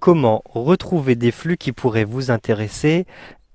comment retrouver des flux qui pourraient vous intéresser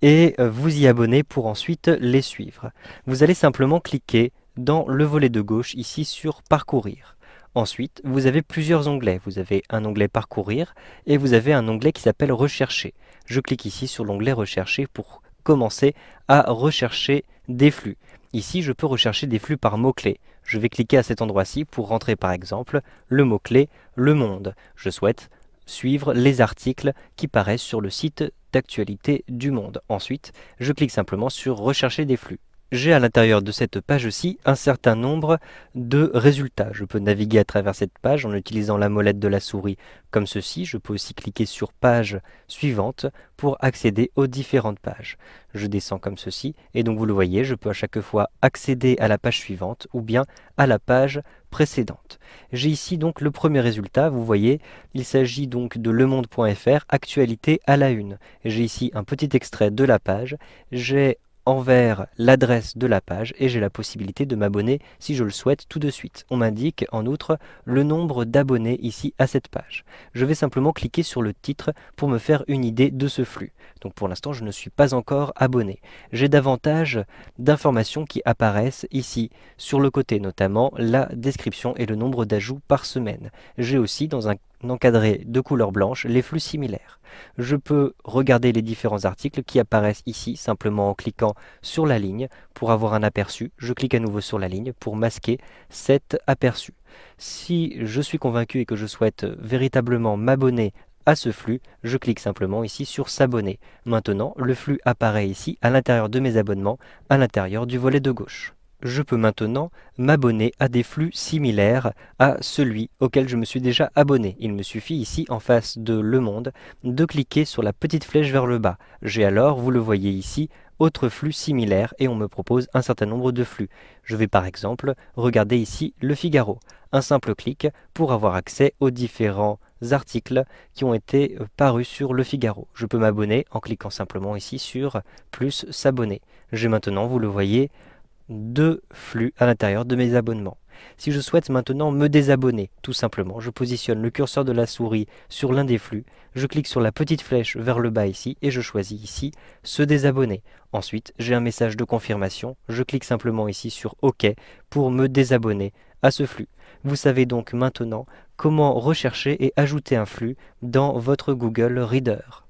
et euh, vous y abonner pour ensuite les suivre. Vous allez simplement cliquer dans le volet de gauche ici sur Parcourir. Ensuite, vous avez plusieurs onglets. Vous avez un onglet Parcourir et vous avez un onglet qui s'appelle Rechercher. Je clique ici sur l'onglet Rechercher pour commencer à rechercher des flux. Ici, je peux rechercher des flux par mots-clés. Je vais cliquer à cet endroit-ci pour rentrer par exemple le mot-clé « le monde ». Je souhaite suivre les articles qui paraissent sur le site d'actualité du Monde. Ensuite, je clique simplement sur Rechercher des flux j'ai à l'intérieur de cette page-ci un certain nombre de résultats. Je peux naviguer à travers cette page en utilisant la molette de la souris comme ceci. Je peux aussi cliquer sur page suivante pour accéder aux différentes pages. Je descends comme ceci et donc vous le voyez, je peux à chaque fois accéder à la page suivante ou bien à la page précédente. J'ai ici donc le premier résultat, vous voyez, il s'agit donc de lemonde.fr, actualité à la une. J'ai ici un petit extrait de la page, j'ai envers l'adresse de la page et j'ai la possibilité de m'abonner si je le souhaite tout de suite. On m'indique en outre le nombre d'abonnés ici à cette page. Je vais simplement cliquer sur le titre pour me faire une idée de ce flux. Donc pour l'instant je ne suis pas encore abonné. J'ai davantage d'informations qui apparaissent ici sur le côté notamment la description et le nombre d'ajouts par semaine. J'ai aussi dans un encadré de couleur blanche les flux similaires. Je peux regarder les différents articles qui apparaissent ici simplement en cliquant sur la ligne pour avoir un aperçu. Je clique à nouveau sur la ligne pour masquer cet aperçu. Si je suis convaincu et que je souhaite véritablement m'abonner à ce flux, je clique simplement ici sur s'abonner. Maintenant, le flux apparaît ici à l'intérieur de mes abonnements, à l'intérieur du volet de gauche je peux maintenant m'abonner à des flux similaires à celui auquel je me suis déjà abonné. Il me suffit ici en face de Le Monde de cliquer sur la petite flèche vers le bas. J'ai alors, vous le voyez ici, autre flux similaire et on me propose un certain nombre de flux. Je vais par exemple regarder ici Le Figaro. Un simple clic pour avoir accès aux différents articles qui ont été euh, parus sur Le Figaro. Je peux m'abonner en cliquant simplement ici sur plus s'abonner. J'ai maintenant, vous le voyez, deux flux à l'intérieur de mes abonnements. Si je souhaite maintenant me désabonner, tout simplement, je positionne le curseur de la souris sur l'un des flux, je clique sur la petite flèche vers le bas ici et je choisis ici se désabonner. Ensuite, j'ai un message de confirmation, je clique simplement ici sur OK pour me désabonner à ce flux. Vous savez donc maintenant comment rechercher et ajouter un flux dans votre Google Reader.